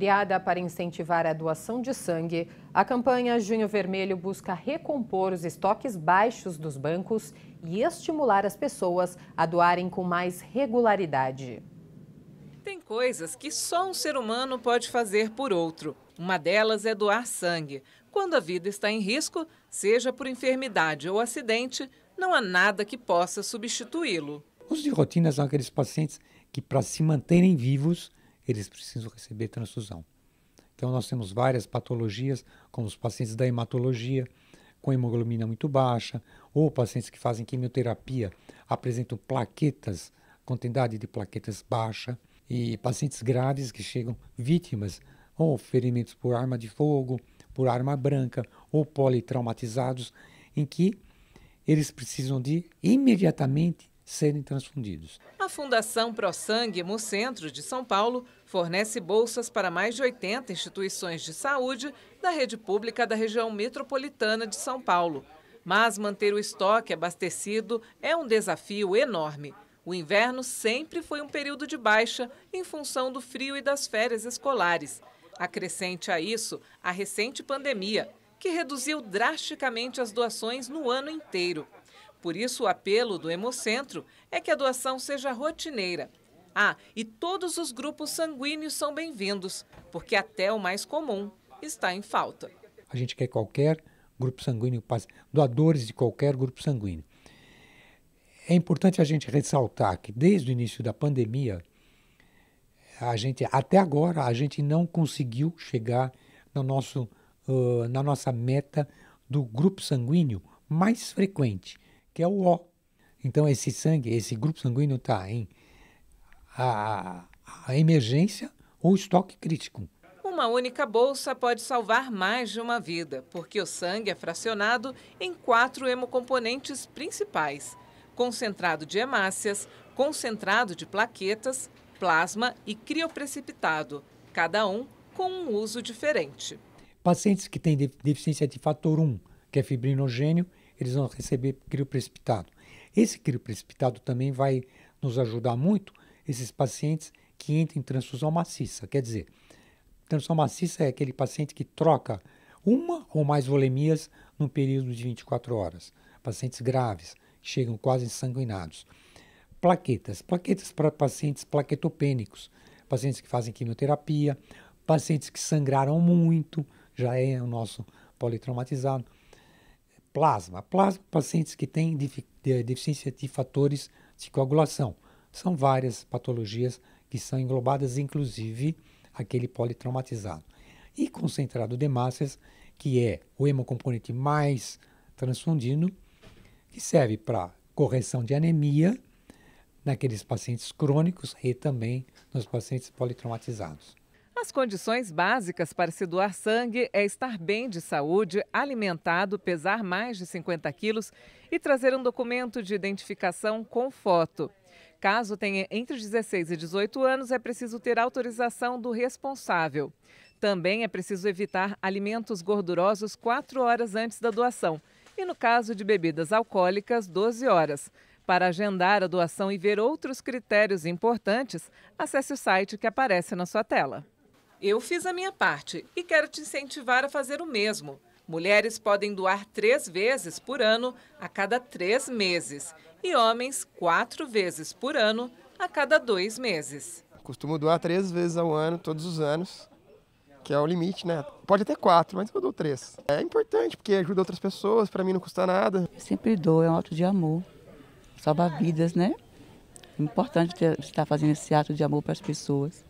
Criada para incentivar a doação de sangue, a campanha Junho Vermelho busca recompor os estoques baixos dos bancos e estimular as pessoas a doarem com mais regularidade. Tem coisas que só um ser humano pode fazer por outro. Uma delas é doar sangue. Quando a vida está em risco, seja por enfermidade ou acidente, não há nada que possa substituí-lo. Os de rotina são aqueles pacientes que, para se manterem vivos, eles precisam receber transfusão. Então nós temos várias patologias, como os pacientes da hematologia, com hemoglobina muito baixa, ou pacientes que fazem quimioterapia apresentam plaquetas, quantidade de plaquetas baixa, e pacientes graves que chegam vítimas ou ferimentos por arma de fogo, por arma branca, ou politraumatizados, em que eles precisam de imediatamente serem transfundidos. A Fundação ProSangue no centro de São Paulo fornece bolsas para mais de 80 instituições de saúde da rede pública da região metropolitana de São Paulo. Mas manter o estoque abastecido é um desafio enorme. O inverno sempre foi um período de baixa em função do frio e das férias escolares. Acrescente a isso a recente pandemia, que reduziu drasticamente as doações no ano inteiro. Por isso, o apelo do Hemocentro é que a doação seja rotineira. Ah, e todos os grupos sanguíneos são bem-vindos, porque até o mais comum está em falta. A gente quer qualquer grupo sanguíneo, doadores de qualquer grupo sanguíneo. É importante a gente ressaltar que desde o início da pandemia, a gente até agora a gente não conseguiu chegar no nosso, uh, na nossa meta do grupo sanguíneo mais frequente que é o O. Então, esse sangue, esse grupo sanguíneo está em a, a emergência ou estoque crítico. Uma única bolsa pode salvar mais de uma vida, porque o sangue é fracionado em quatro hemocomponentes principais: concentrado de hemácias, concentrado de plaquetas, plasma e crioprecipitado, cada um com um uso diferente. Pacientes que têm deficiência de fator 1, que é fibrinogênio, eles vão receber crio precipitado. Esse crio precipitado também vai nos ajudar muito esses pacientes que entram em transfusão maciça. Quer dizer, transfusão maciça é aquele paciente que troca uma ou mais volemias no período de 24 horas. Pacientes graves, chegam quase ensanguinados. Plaquetas, plaquetas para pacientes plaquetopênicos, pacientes que fazem quimioterapia, pacientes que sangraram muito, já é o nosso politraumatizado Plasma. Plasma, pacientes que têm deficiência de fatores de coagulação. São várias patologias que são englobadas, inclusive aquele politraumatizado. E concentrado de massas, que é o hemocomponente mais transfundido, que serve para correção de anemia naqueles pacientes crônicos e também nos pacientes politraumatizados. As condições básicas para se doar sangue é estar bem de saúde, alimentado, pesar mais de 50 quilos e trazer um documento de identificação com foto. Caso tenha entre 16 e 18 anos, é preciso ter autorização do responsável. Também é preciso evitar alimentos gordurosos 4 horas antes da doação e, no caso de bebidas alcoólicas, 12 horas. Para agendar a doação e ver outros critérios importantes, acesse o site que aparece na sua tela. Eu fiz a minha parte e quero te incentivar a fazer o mesmo. Mulheres podem doar três vezes por ano a cada três meses e homens quatro vezes por ano a cada dois meses. Costumo doar três vezes ao ano, todos os anos, que é o limite, né? Pode até quatro, mas eu dou três. É importante porque ajuda outras pessoas, para mim não custa nada. Eu sempre dou, é um ato de amor, salva vidas, né? É importante ter, estar fazendo esse ato de amor para as pessoas.